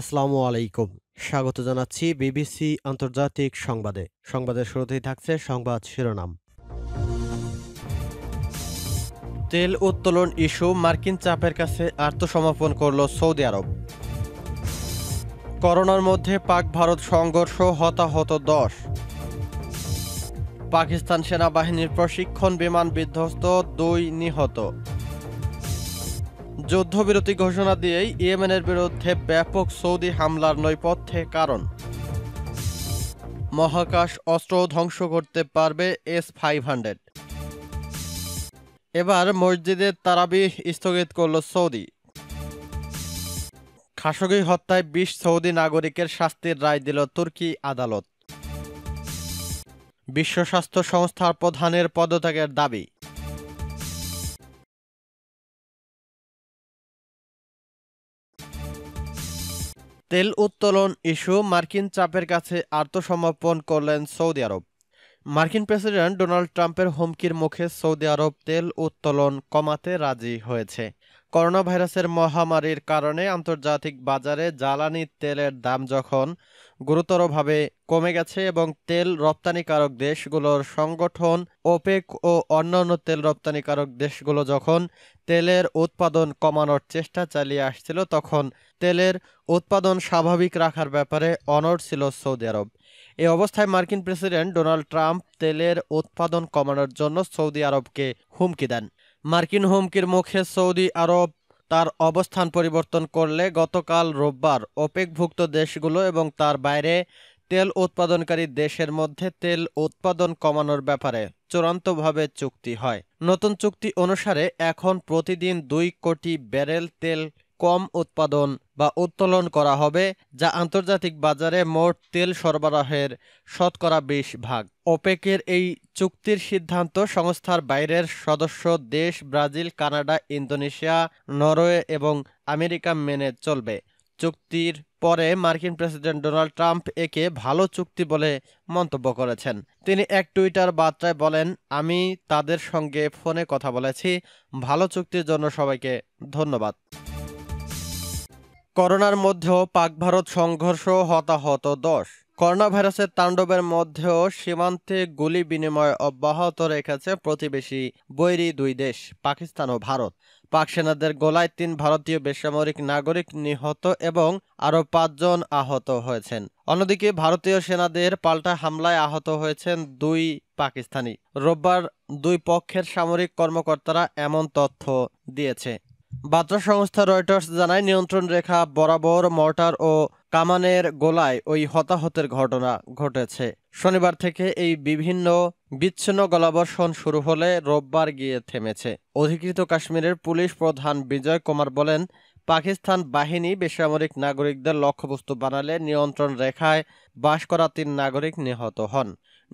আসসালামু আলাইকুম স্বাগত জানাচ্ছি বিবিসি আন্তর্জাতিক সংবাদে সংবাদের শুরুতেই থাকছে সংবাদ শিরোনাম তেল উত্তোলন ইস্যু মার্কিন চাপের কাছে আত্মসমর্পণ করল সৌদি আরব করোনার মধ্যে পাক ভারত সংঘর্ষ হতাহত দশ পাকিস্তান সেনাবাহিনীর প্রশিক্ষণ বিমান বিধ্বস্ত দুই নিহত যুদ্ধবিরতি ঘোষণা দিয়েই ইয়েমেনের বিরুদ্ধে ব্যাপক সৌদি হামলার নৈপথ্যে কারণ মহাকাশ অস্ত্র ধ্বংস করতে পারবে এস ফাইভ হান্ড্রেড এবার মসজিদের তারাবি স্থগিত করল সৌদি খাসগি হত্যায় বিশ সৌদি নাগরিকের শাস্তির রায় দিল তুর্কি আদালত বিশ্ব স্বাস্থ্য সংস্থার প্রধানের পদত্যাগের দাবি তেল উত্তোলন ইস্যু মার্কিন চাপের কাছে আত্মসমর্পণ করলেন সৌদি আরব মার্কিন প্রেসিডেন্ট ডোনাল্ড ট্রাম্পের হুমকির মুখে সৌদি আরব তেল উত্তোলন কমাতে রাজি হয়েছে করোনা ভাইরাসের মহামারীর কারণে আন্তর্জাতিক বাজারে জ্বালানি তেলের দাম যখন গুরুতরভাবে কমে গেছে এবং তেল রপ্তানিকারক দেশগুলোর সংগঠন ওপেক ও অন্যান্য তেল রপ্তানিকারক দেশগুলো যখন তেলের উৎপাদন কমানোর চেষ্টা চালিয়ে আসছিল তখন তেলের উৎপাদন স্বাভাবিক রাখার ব্যাপারে অনড় ছিল সৌদি আরব এই অবস্থায় মার্কিন প্রেসিডেন্ট ডোনাল্ড ট্রাম্প তেলের উৎপাদন কমানোর জন্য সৌদি আরবকে হুমকি দেন মার্কিন হুমকির মুখে সৌদি আরব তার অবস্থান পরিবর্তন করলে গতকাল রোববার ওপেকভুক্ত দেশগুলো এবং তার বাইরে তেল উৎপাদনকারী দেশের মধ্যে তেল উৎপাদন কমানোর ব্যাপারে চূড়ান্তভাবে চুক্তি হয় নতুন চুক্তি অনুসারে এখন প্রতিদিন দুই কোটি ব্যারেল তেল কম উৎপাদন বা উত্তোলন করা হবে যা আন্তর্জাতিক বাজারে মোট তেল সরবরাহের শতকরা বিশ ভাগ ওপেকের এই চুক্তির সিদ্ধান্ত সংস্থার বাইরের সদস্য দেশ ব্রাজিল কানাডা ইন্দোনেশিয়া নরওয়ে এবং আমেরিকা মেনে চলবে চুক্তির পরে মার্কিন প্রেসিডেন্ট ডোনাল্ড ট্রাম্প একে ভালো চুক্তি বলে মন্তব্য করেছেন তিনি এক টুইটার বার্তায় বলেন আমি তাদের সঙ্গে ফোনে কথা বলেছি ভালো চুক্তির জন্য সবাইকে ধন্যবাদ করোনার মধ্যেও পাক ভারত সংঘর্ষ হতাহত দশ করোনা ভাইরাসের তাণ্ডবের মধ্যেও সীমান্তে গুলি বিনিময় অব্যাহত রেখেছে প্রতিবেশী বৈরী দুই দেশ পাকিস্তান ও ভারত পাক সেনাদের গোলায় তিন ভারতীয় বেসামরিক নাগরিক নিহত এবং আরও পাঁচজন আহত হয়েছেন অন্যদিকে ভারতীয় সেনাদের পাল্টা হামলায় আহত হয়েছেন দুই পাকিস্তানি রোববার দুই পক্ষের সামরিক কর্মকর্তারা এমন তথ্য দিয়েছে বার্তা সংস্থা রয়টার্স জানায় নিয়ন্ত্রণ রেখা বরাবর মর্টার ও কামানের গোলায় ওই হতাহতের ঘটনা ঘটেছে শনিবার থেকে এই বিভিন্ন বিচ্ছিন্ন গলাবর্ষণ শুরু হলে রোববার গিয়ে থেমেছে অধিকৃত কাশ্মীরের পুলিশ প্রধান বিজয় কুমার বলেন পাকিস্তান বাহিনী বেসামরিক নাগরিকদের লক্ষ্যবস্তু বানালে নিয়ন্ত্রণ রেখায় বাস করা তিন নাগরিক নিহত হন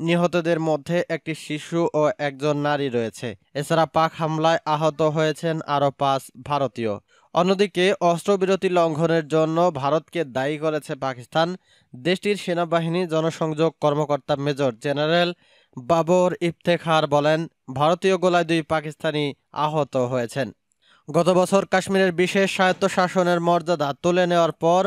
নিহতদের মধ্যে একটি শিশু ও একজন নারী রয়েছে এছাড়া পাক হামলায় আহত হয়েছেন আরও পাঁচ ভারতীয় অন্যদিকে অস্ত্রবিরতি লঙ্ঘনের জন্য ভারতকে দায়ী করেছে পাকিস্তান দেশটির সেনাবাহিনী জনসংযোগ কর্মকর্তা মেজর জেনারেল বাবর ইফতেখার বলেন ভারতীয় গোলায় দুই পাকিস্তানি আহত হয়েছেন গত বছর কাশ্মীরের বিশেষ স্বায়ত্তশাসনের মর্যাদা তুলে নেওয়ার পর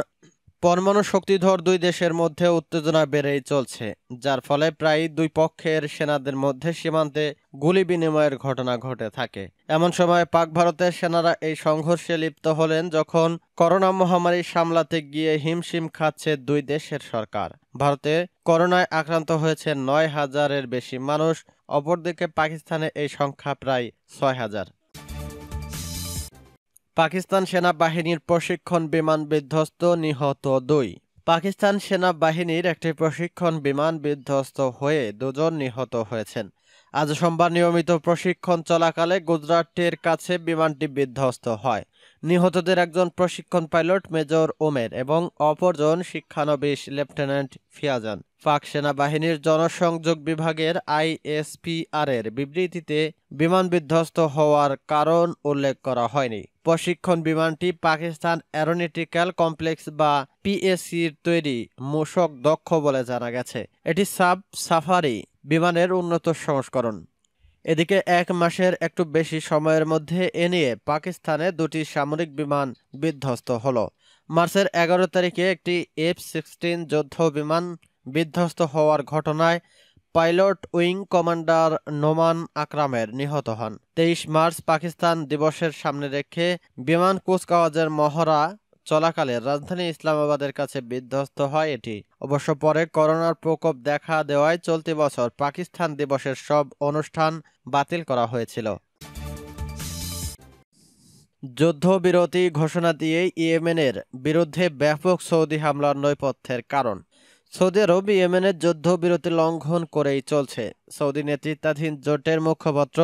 পরমাণু শক্তিধর দুই দেশের মধ্যে উত্তেজনা বেড়েই চলছে যার ফলে প্রায় দুই পক্ষের সেনাদের মধ্যে সীমান্তে গুলি বিনিময়ের ঘটনা ঘটে থাকে এমন সময় পাক ভারতের সেনারা এই সংঘর্ষে লিপ্ত হলেন যখন করোনা মহামারী সামলাতে গিয়ে হিমশিম খাচ্ছে দুই দেশের সরকার ভারতে করোনায় আক্রান্ত হয়েছে নয় হাজারের বেশি মানুষ অপরদিকে পাকিস্তানে এই সংখ্যা প্রায় ছয় হাজার পাকিস্তান সেনাবাহিনীর প্রশিক্ষণ বিমান বিধ্বস্ত নিহত দুই পাকিস্তান সেনাবাহিনীর একটি প্রশিক্ষণ বিমান বিধ্বস্ত হয়ে দুজন নিহত হয়েছেন আজ সোমবার নিয়মিত প্রশিক্ষণ চলাকালে গুজরাটের কাছে বিমানটি বিধ্বস্ত হয় নিহতদের একজন প্রশিক্ষণ পাইলট মেজর ওমের এবং অপরজন শিক্ষানবিশ লেফটেন্যান্ট ফিয়াজান পাক সেনাবাহিনীর জনসংযোগ বিভাগের আইএসপিআরের বিবৃতিতে বিমান বিধ্বস্ত হওয়ার কারণ উল্লেখ করা হয়নি প্রশিক্ষণ বিমানটি পাকিস্তান অ্যারোনেটিক্যাল কমপ্লেক্স বা পিএসির তৈরি মোশক দক্ষ বলে জানা গেছে এটি সাব সাফারি বিমানের উন্নত সংস্করণ এদিকে এক মাসের একটু বেশি সময়ের মধ্যে এ নিয়ে পাকিস্তানে দুটি সামরিক বিমান বিধ্বস্ত হল মার্চের এগারো তারিখে একটি এফ সিক্সটিন যুদ্ধ বিমান বিধ্বস্ত হওয়ার ঘটনায় পাইলট উইং কমান্ডার নোমান আকরামের নিহত হন তেইশ মার্চ পাকিস্তান দিবসের সামনে রেখে বিমান কুচকাওয়াজের মহড়া চলাকালে রাজধানী ইসলামাবাদের কাছে বিধ্বস্ত হয় এটি অবশ্য পরে করোনার প্রকোপ দেখা দেওয়ায় চলতি বছর পাকিস্তান দিবসের সব অনুষ্ঠান বাতিল করা হয়েছিল যুদ্ধবিরতি ঘোষণা দিয়ে ইয়েমেনের বিরুদ্ধে ব্যাপক সৌদি হামলার নৈপথ্যের কারণ সৌদি আরব ইয়েমেনের যুদ্ধবিরতি লঙ্ঘন করেই চলছে সৌদি নেতৃত্বাধীন জোটের মুখপাত্র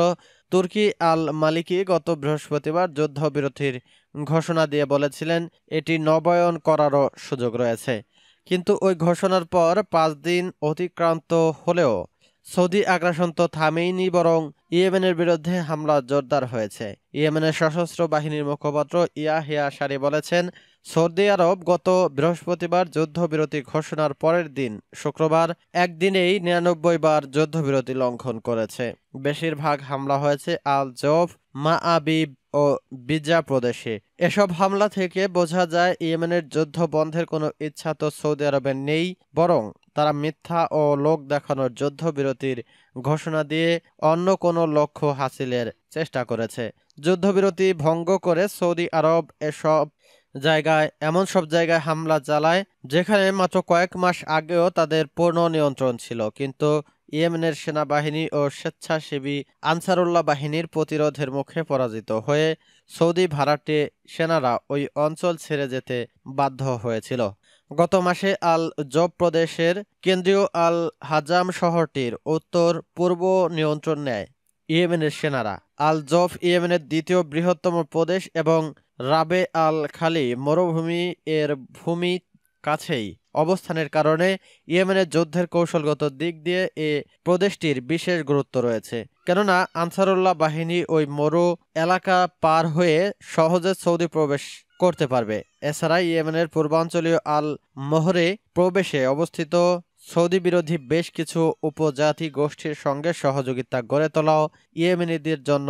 তুর্কি আল মালিকি গত বৃহস্পতিবার যুদ্ধবিরতির ঘোষণা দিয়ে বলেছিলেন এটি নবায়ন করারও সুযোগ রয়েছে কিন্তু ওই ঘোষণার পর পাঁচ দিন অতিক্রান্ত হলেও সৌদি আগ্রাসন তো থামেইনি বরং ইয়েমেনের বিরুদ্ধে হামলা জোরদার হয়েছে ইয়েমেনের সশস্ত্র বাহিনীর মুখপাত্র ইয়াহিয়া সারি বলেছেন সৌদি আরব গত বৃহস্পতিবার যুদ্ধবিরতি ঘোষণার পরের দিন শুক্রবার একদিনেই নিরানব্বই বার যুদ্ধবিরতি লঙ্ঘন করেছে বেশিরভাগ হামলা হয়েছে আল জফ মা আবিব ও বিজা প্রদেশে এসব হামলা থেকে বোঝা যায় ইয়েমেনের যুদ্ধ বন্ধের কোনো ইচ্ছা তো সৌদি আরবের নেই বরং তারা মিথ্যা ও লোক দেখানোর যুদ্ধবিরতির ঘোষণা দিয়ে অন্য কোনো লক্ষ্য হাসিলের চেষ্টা করেছে যুদ্ধবিরতি ভঙ্গ করে সৌদি আরব এসব জায়গায় এমন সব জায়গায় হামলা চালায় যেখানে মাত্র কয়েক মাস আগেও তাদের পূর্ণ নিয়ন্ত্রণ ছিল কিন্তু ইয়েমেনের সেনাবাহিনী ও স্বেচ্ছাসেবী আনসারুল্লাহ বাহিনীর প্রতিরোধের মুখে পরাজিত হয়ে সৌদি ভাড়াটে সেনারা ওই অঞ্চল ছেড়ে যেতে বাধ্য হয়েছিল গত মাসে আল জব প্রদেশের কেন্দ্রীয় আল হাজাম শহরটির উত্তর পূর্ব নিয়ন্ত্রণ নেয় ইয়েমেনের সেনারা আল জব ইয়েমেনের দ্বিতীয় বৃহত্তম প্রদেশ এবং রাবে আল খালি মরুভূমি এর ভূমি কাছেই অবস্থানের কারণে ইয়েমেনের যুদ্ধের কৌশলগত দিক দিয়ে এ প্রদেশটির বিশেষ গুরুত্ব রয়েছে কেননা আনসারুল্লাহ বাহিনী ওই মরু এলাকা পার হয়ে সহজে সৌদি প্রবেশ করতে পারবে এছাড়া ইয়েমেনের পূর্বাঞ্চলীয় আল মোহরে প্রবেশে অবস্থিত সৌদি বিরোধী বেশ কিছু উপজাতি গোষ্ঠীর সঙ্গে সহযোগিতা গড়ে তোলাও ইয়েমেনিদের জন্য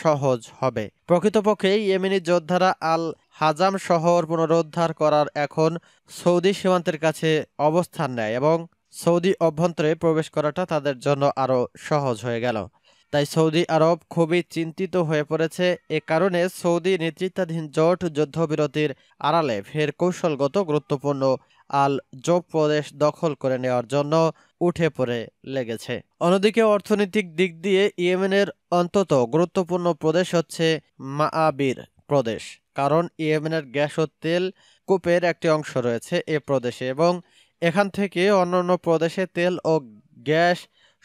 সহজ হবে প্রকৃতপক্ষে ইয়েমেনি যোদ্ধারা আল হাজাম শহর পুনরুদ্ধার করার এখন সৌদি সীমান্তের কাছে অবস্থান নেয় এবং সৌদি অভ্যন্তরে প্রবেশ করাটা তাদের জন্য আরও সহজ হয়ে গেল তাই সৌদি আরব খুবই চিন্তিত হয়ে পড়েছে এ কারণে সৌদি নেতৃত্বাধীন জোট যুদ্ধবিরতির আড়ালে ফের কৌশলগত গুরুত্বপূর্ণ আল জোব প্রদেশ দখল করে নেওয়ার জন্য উঠে পড়ে লেগেছে অন্যদিকে অর্থনৈতিক দিক দিয়ে ইয়েমেনের অন্তত গুরুত্বপূর্ণ প্রদেশ হচ্ছে মাআবির প্রদেশ কারণ ইয়েমেনের গ্যাস ও তেল কূপের একটি অংশ রয়েছে এ প্রদেশে এবং এখান থেকে অন্যান্য প্রদেশে তেল ও গ্যাস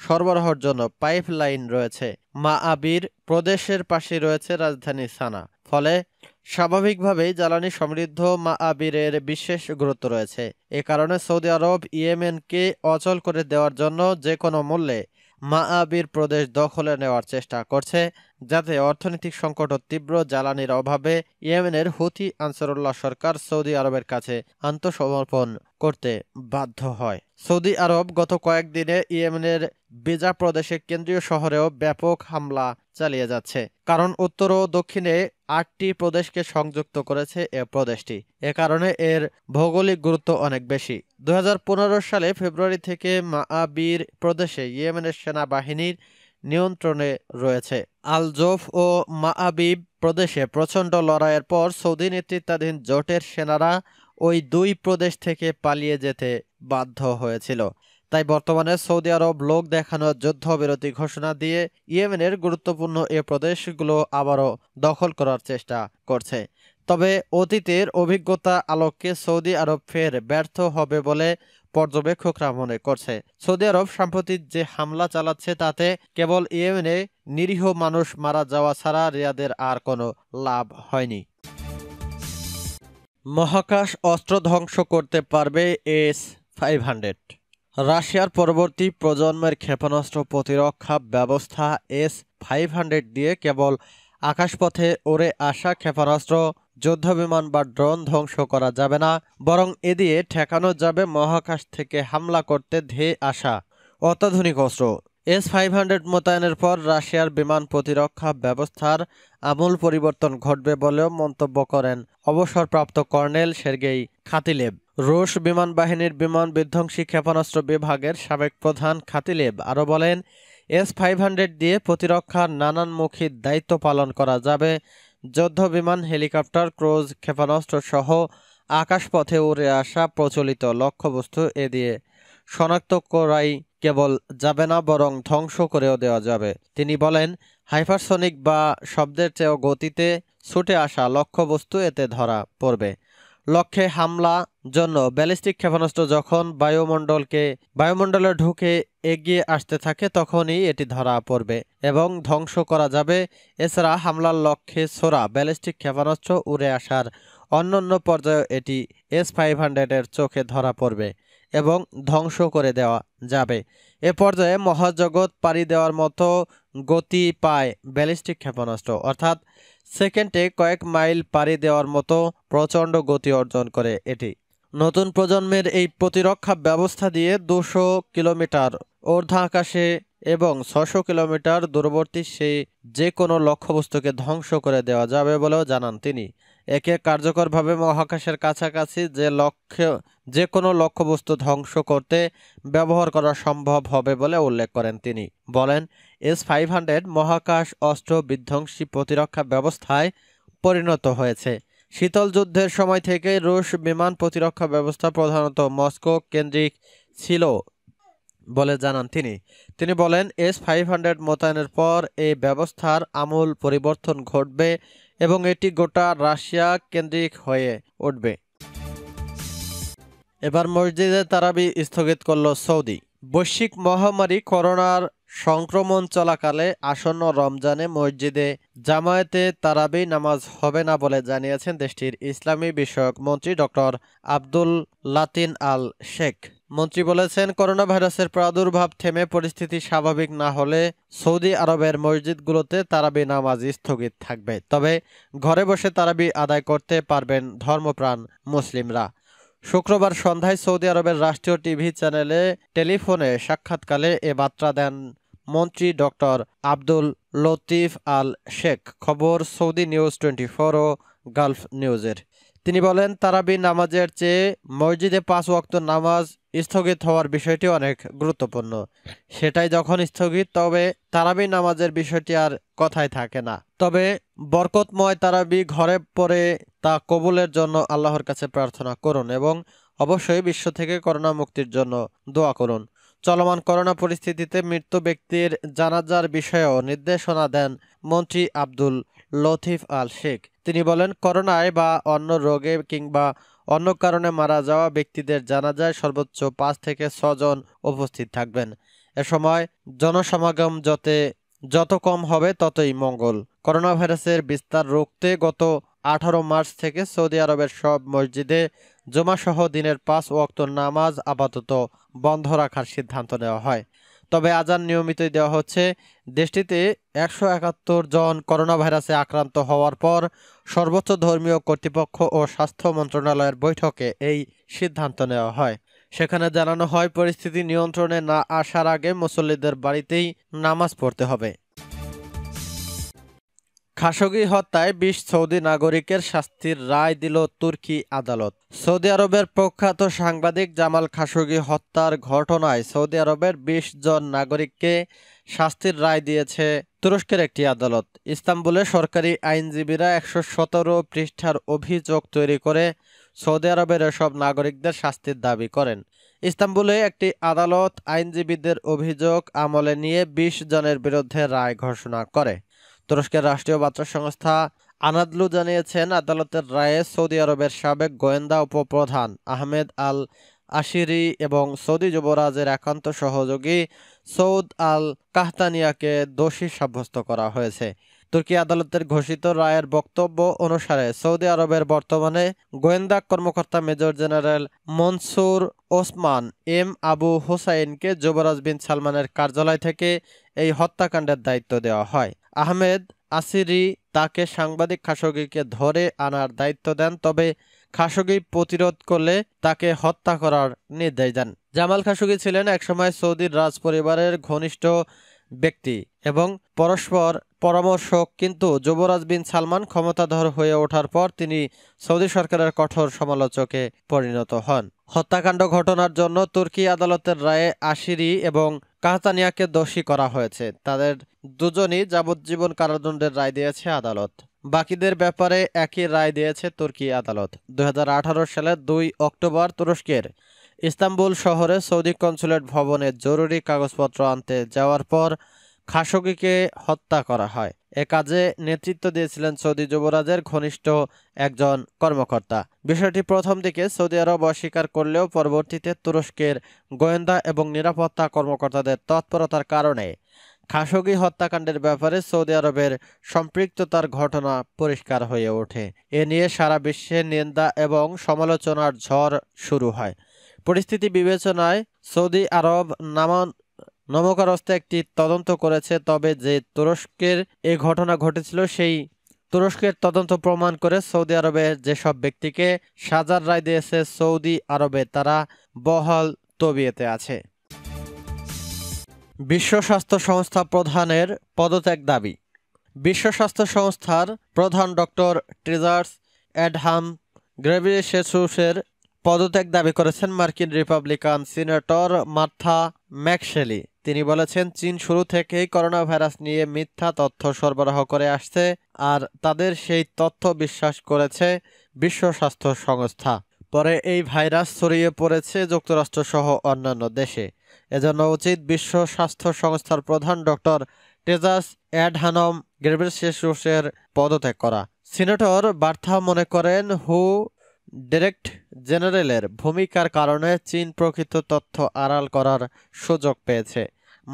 সরবরাহর জন্য পাইপ লাইন রয়েছে মা আবির প্রদেশের পাশে রয়েছে রাজধানী সানা ফলে স্বাভাবিকভাবেই জ্বালানি সমৃদ্ধ মা আবিরের বিশেষ গুরুত্ব রয়েছে এ কারণে সৌদি আরব ইয়েমেনকে অচল করে দেওয়ার জন্য যে কোনো মূল্যে মা আবির প্রদেশ দখলে নেওয়ার চেষ্টা করছে যাতে অর্থনৈতিক সংকট ও তীব্র জ্বালানির অভাবে ইয়েমেনের হুথি আনসারুল্লাহ সরকার সৌদি আরবের কাছে আত্মসমর্পণ করতে বাধ্য হয় সৌদি আরব গত কয়েকদিনে ইয়েমেনের বেজা প্রদেশের কেন্দ্রীয় শহরেও ব্যাপক হামলা চালিয়ে যাচ্ছে কারণ উত্তর ও দক্ষিণে আটটি প্রদেশকে সংযুক্ত করেছে এ প্রদেশটি এ কারণে এর ভৌগোলিক গুরুত্ব অনেক বেশি দু সালে ফেব্রুয়ারি থেকে মাবির প্রদেশে ইয়েমেনের সেনাবাহিনীর নিয়ন্ত্রণে রয়েছে আলজোফ ও মাহাবিব প্রদেশে প্রচণ্ড লড়াইয়ের পর সৌদি নেতৃত্বাধীন জোটের সেনারা ওই দুই প্রদেশ থেকে পালিয়ে যেতে বাধ্য হয়েছিল তাই বর্তমানে সৌদি আরব লোক দেখানো যুদ্ধবিরতি ঘোষণা দিয়ে ইয়েমেনের গুরুত্বপূর্ণ এ প্রদেশগুলো আবারও দখল করার চেষ্টা করছে তবে অতীতের অভিজ্ঞতা আলোককে সৌদি আরব ফের ব্যর্থ হবে বলে পর্যবেক্ষকরা মনে করছে সৌদি আরব সাম্প্রতিক যে হামলা চালাচ্ছে তাতে কেবল ইয়েমেনে নিরীহ মানুষ মারা যাওয়া ছাড়া রিয়াদের আর কোনো লাভ হয়নি মহাকাশ অস্ত্র ধ্বংস করতে পারবে এস ফাইভ হান্ড্রেড রাশিয়ার পরবর্তী প্রজন্মের ক্ষেপণাস্ত্র প্রতিরক্ষা ব্যবস্থা এস ফাইভ হান্ড্রেড দিয়ে কেবল আকাশপথে ওড়ে আসা ক্ষেপণাস্ত্র যুদ্ধবিমান বা ড্রোন ধ্বংস করা যাবে না বরং এ দিয়ে ঠেকানো যাবে মহাকাশ থেকে হামলা করতে ধেয়ে আসা অত্যাধুনিক অস্ত্র এস ফাইভ হান্ড্রেড মোতায়েনের পর রাশিয়ার বিমান প্রতিরক্ষা ব্যবস্থার আমূল পরিবর্তন ঘটবে বলেও মন্তব্য করেন অবসরপ্রাপ্ত কর্নেল সের্গেই খাতিলেভ রুশ বিমান বাহিনীর বিমান বিধ্বংসী ক্ষেপণাস্ত্র বিভাগের সাবেক প্রধান খাতিলেব আরও বলেন এস ফাইভ হান্ড্রেড দিয়ে প্রতিরক্ষার নানানমুখী দায়িত্ব পালন করা যাবে যুদ্ধ বিমান হেলিকপ্টার ক্রুজ ক্ষেপণাস্ত্র সহ আকাশপথে উড়ে আসা প্রচলিত লক্ষ্যবস্তু এ দিয়ে শনাক্ত করাই কেবল যাবে না বরং ধ্বংস করেও দেওয়া যাবে তিনি বলেন হাইপারসনিক বা শব্দের চেয়েও গতিতে ছুটে আসা লক্ষ্যবস্তু এতে ধরা পড়বে লক্ষ্যে হামলা জন্য ব্যালিস্টিক ক্ষেপণাস্ত্র যখন বায়ুমণ্ডলকে বায়ুমণ্ডলে ঢুকে এগিয়ে আসতে থাকে তখনই এটি ধরা পড়বে এবং ধ্বংস করা যাবে এছাড়া হামলার লক্ষ্যে ছোড়া ব্যালিস্টিক ক্ষেপণাস্ত্র উড়ে আসার অন্যান্য পর্যায়ে এটি এস ফাইভ হান্ড্রেডের চোখে ধরা পড়বে এবং ধ্বংস করে দেওয়া যাবে এ পর্যায়ে মহাজগৎ পাড়ি দেওয়ার মতো গতি পায় ব্যালিস্টিক ক্ষেপণাস্ত্র অর্থাৎ সেকেন্ডে কয়েক মাইল পাড়ি দেওয়ার মতো প্রচণ্ড গতি অর্জন করে এটি নতুন প্রজন্মের এই প্রতিরক্ষা ব্যবস্থা দিয়ে দুশো কিলোমিটার অর্ধাকাশে এবং ছশো কিলোমিটার দূরবর্তী সেই যে কোনো লক্ষ্যবস্তুকে ধ্বংস করে দেওয়া যাবে বলেও জানান তিনি একে কার্যকরভাবে মহাকাশের কাছাকাছি যে লক্ষ্য যে কোনো লক্ষ্যবস্তু ধ্বংস করতে ব্যবহার করা সম্ভব হবে বলে উল্লেখ করেন তিনি বলেন এস ফাইভ হান্ড্রেড মহাকাশ অস্ত্র বিধ্বংসী প্রতিরক্ষা ব্যবস্থায় পরিণত হয়েছে শীতল যুদ্ধের সময় থেকে রুশ বিমান প্রতিরক্ষা ব্যবস্থা প্রধানত মস্কো কেন্দ্রিক ছিল বলে জানান তিনি তিনি বলেন এস ফাইভ হান্ড্রেড মোতায়েনের পর এই ব্যবস্থার আমূল পরিবর্তন ঘটবে এবং এটি গোটা রাশিয়া কেন্দ্রিক হয়ে উঠবে এবার মসজিদে তারাবি স্থগিত করল সৌদি বৈশ্বিক মহামারী করোনার সংক্রমণ চলাকালে আসন্ন রমজানে মসজিদে জামায়াতে তারাবি নামাজ হবে না বলে জানিয়েছেন দেশটির ইসলামী বিষয়ক মন্ত্রী doctor Abdul Latif Al Sheikh মন্ত্রী বলেছেন করোনা ভাইরাসের প্রাদুর্ভাব থেমে পরিস্থিতি স্বাভাবিক না হলে সৌদি আরবের মসজিদগুলোতে তারাবি নামাজ স্থগিত থাকবে তবে ঘরে বসে তারাবি আদায় করতে পারবেন ধর্মপ্রাণ মুসলিমরা শুক্রবার সন্ধ্যায় সৌদি আরবের রাষ্ট্রীয় টিভি চ্যানেলে টেলিফোনে সাক্ষাৎকালে এ বার্তা দেন মন্ত্রী doctor Abdul Latif Al Sheikh খবর সৌদি নিউজ টোয়েন্টি ফোর ও গালফ নিউজের তিনি বলেন তারাবি নামাজের চেয়ে মসজিদে পাঁচ অক্ত নামাজ স্থগিত হওয়ার বিষয়টি অনেক গুরুত্বপূর্ণ সেটাই যখন স্থগিত তবে তারাবি নামাজের বিষয়টি আর কথায় থাকে না তবে বরকতময় তারাবি ঘরে পড়ে তা কবুলের জন্য আল্লাহর কাছে প্রার্থনা করুন এবং অবশ্যই বিশ্ব থেকে করোনা মুক্তির জন্য দোয়া করুন চলমান করোনা পরিস্থিতিতে মৃত্যু ব্যক্তির জানাজার বিষয়েও নির্দেশনা দেন মন্ত্রী আব্দুল লতিফ আল শেখ তিনি বলেন করোনায় বা অন্য রোগে কিংবা অন্য কারণে মারা যাওয়া ব্যক্তিদের জানাজায় সর্বোচ্চ পাঁচ থেকে ছজন উপস্থিত থাকবেন এ সময় জনসমাগম যতে যত কম হবে ততই মঙ্গল করোনা ভাইরাসের বিস্তার রুখতে গত আঠারো মার্চ থেকে সৌদি আরবের সব মসজিদে জমাসহ দিনের পাঁচ ওক্ত নামাজ আপাতত বন্ধ রাখার সিদ্ধান্ত নেওয়া হয় তবে আজান নিয়মিতই দেওয়া হচ্ছে দেশটিতে একশো জন করোনা ভাইরাসে আক্রান্ত হওয়ার পর সর্বোচ্চ ধর্মীয় কর্তৃপক্ষ ও স্বাস্থ্য মন্ত্রণালয়ের বৈঠকে এই সিদ্ধান্ত নেওয়া হয় সেখানে জানানো হয় পরিস্থিতি নিয়ন্ত্রণে না আসার আগে মুসল্লিদের বাড়িতেই নামাজ পড়তে হবে খাসগি হত্যায় বিশ সৌদি নাগরিকের শাস্তির রায় দিল তুর্কি আদালত সৌদি আরবের প্রখ্যাত সাংবাদিক জামাল খাসগি হত্যার ঘটনায় সৌদি আরবের বিশ জন নাগরিককে শাস্তির রায় দিয়েছে তুরস্কের একটি আদালত ইস্তাম্বুলে সরকারি আইনজীবীরা একশো সতেরো পৃষ্ঠার অভিযোগ তৈরি করে সৌদি আরবের এসব নাগরিকদের শাস্তির দাবি করেন ইস্তাম্বুলে একটি আদালত আইনজীবীদের অভিযোগ আমলে নিয়ে ২০ জনের বিরুদ্ধে রায় ঘোষণা করে তুরস্কের রাষ্ট্রীয় বার্তা সংস্থা আনাদলু জানিয়েছেন আদালতের রায়ে সৌদি আরবের সাবেক গোয়েন্দা উপপ্রধান আহমেদ আল আশিরি এবং সৌদি যুবরাজের একান্ত সহযোগী সৌদ আল কাহতানিয়াকে দোষী সাব্যস্ত করা হয়েছে তুর্কি আদালতের ঘোষিত রায়ের বক্তব্য অনুসারে সৌদি আরবের বর্তমানে গোয়েন্দা কর্মকর্তা মেজর জেনারেল মনসুর ওসমান এম আবু হোসাইনকে যুবরাজ বিন সালমানের কার্যালয় থেকে এই হত্যাকাণ্ডের দায়িত্ব দেওয়া হয় আহমেদ আসিরি তাকে সাংবাদিক খাসগিকে ধরে আনার দায়িত্ব দেন তবে খাশোগি প্রতিরোধ করলে তাকে হত্যা করার নির্দেশ দেন জামাল খাসুগি ছিলেন একসময় সৌদির রাজ পরিবারের ঘনিষ্ঠ ব্যক্তি এবং পরস্পর পরামর্শক কিন্তু যুবরাজ বিন সালমান ক্ষমতাধর হয়ে ওঠার পর তিনি সৌদি সরকারের কঠোর সমালোচকে পরিণত হন হত্যাকাণ্ড ঘটনার জন্য তুর্কি আদালতের রায়ে আশিরি এবং কাহতানিয়াকে দোষী করা হয়েছে তাদের দুজনই যাবজ্জীবন কারাদণ্ডের রায় দিয়েছে আদালত বাকিদের ব্যাপারে একই রায় দিয়েছে তুর্কি আদালত দু সালের দুই অক্টোবর তুরস্কের ইস্তাম্বুল শহরে সৌদি কনসুলেট ভবনে জরুরি কাগজপত্র আনতে যাওয়ার পর খাসোগিকে হত্যা করা হয় এ কাজে নেতৃত্ব দিয়েছিলেন সৌদি যুবরাজের ঘনিষ্ঠ একজন কর্মকর্তা বিষয়টি প্রথম দিকে সৌদি আরব অস্বীকার করলেও পরবর্তীতে তুরস্কের গোয়েন্দা এবং নিরাপত্তা কর্মকর্তাদের তৎপরতার কারণে খাশোগি হত্যাকাণ্ডের ব্যাপারে সৌদি আরবের সম্পৃক্ততার ঘটনা পরিষ্কার হয়ে ওঠে এ নিয়ে সারা বিশ্বে নিন্দা এবং সমালোচনার ঝড় শুরু হয় পরিস্থিতি বিবেচনায় সৌদি আরব নামান নমকারস্থে একটি তদন্ত করেছে তবে যে তুরস্কের এ ঘটনা ঘটেছিল সেই তুরস্কের তদন্ত প্রমাণ করে সৌদি আরবের যেসব ব্যক্তিকে সাজার রায় দিয়েছে সৌদি আরবে তারা বহাল তবিয়েতে আছে বিশ্ব স্বাস্থ্য সংস্থা প্রধানের পদত্যাগ দাবি বিশ্ব স্বাস্থ্য সংস্থার প্রধান ডক্টর ট্রেজার্স অ্যাডহাম গ্রেভিসেসুসের পদত্যাগ দাবি করেছেন মার্কিন রিপাবলিকান সিনেটর মার্থা ম্যাকশেলি তিনি বলেছেন চীন শুরু থেকেই করোনা ভাইরাস নিয়ে মিথ্যা তথ্য সরবরাহ করে আসছে আর তাদের সেই তথ্য বিশ্বাস করেছে বিশ্ব স্বাস্থ্য সংস্থা পরে এই ভাইরাস ছড়িয়ে পড়েছে যুক্তরাষ্ট্রসহ অন্যান্য দেশে এজন্য উচিত বিশ্ব স্বাস্থ্য সংস্থার প্রধান ডক্টর টেজাস অ্যাডহানম গ্রেভেসিয়াসের পদত্যাগ করা সিনেটর বার্থা মনে করেন হু ডিরেক্ট জেনারেলের ভূমিকার কারণে চীন প্রকৃত তথ্য আড়াল করার সুযোগ পেয়েছে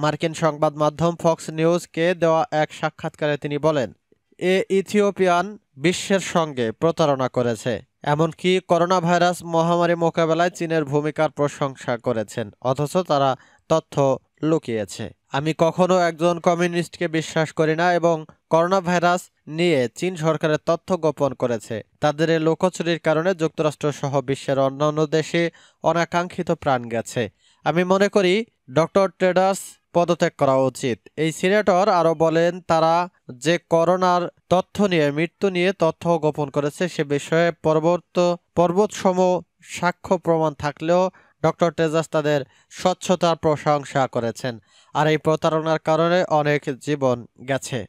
মার্কিন সংবাদ মাধ্যম ফক্স নিউজকে দেওয়া এক সাক্ষাৎকারে তিনি বলেন এ ইথিওপিয়ান বিশ্বের সঙ্গে প্রতারণা করেছে এমনকি করোনা ভাইরাস মহামারী মোকাবেলায় চীনের ভূমিকার প্রশংসা করেছেন অথচ তারা তথ্য লুকিয়েছে আমি কখনো একজন কমিউনিস্টকে বিশ্বাস করি না এবং করোনা ভাইরাস নিয়ে চীন সরকারের তথ্য গোপন করেছে তাদের এই লোকচুরির কারণে যুক্তরাষ্ট্র সহ বিশ্বের অন্যান্য দেশে অনাকাঙ্ক্ষিত প্রাণ গেছে আমি মনে করি ডক্টর ট্রেডার্স পদত্যাগ করা উচিত এই সিনেটর আরও বলেন তারা যে করোনার তথ্য নিয়ে মৃত্যু নিয়ে তথ্য গোপন করেছে সে বিষয়ে পর্বত পর্বতসম সাক্ষ্য প্রমাণ থাকলেও ডক্টর টেজাস তাদের স্বচ্ছতার প্রশংসা করেছেন আর এই প্রতারণার কারণে অনেক জীবন গেছে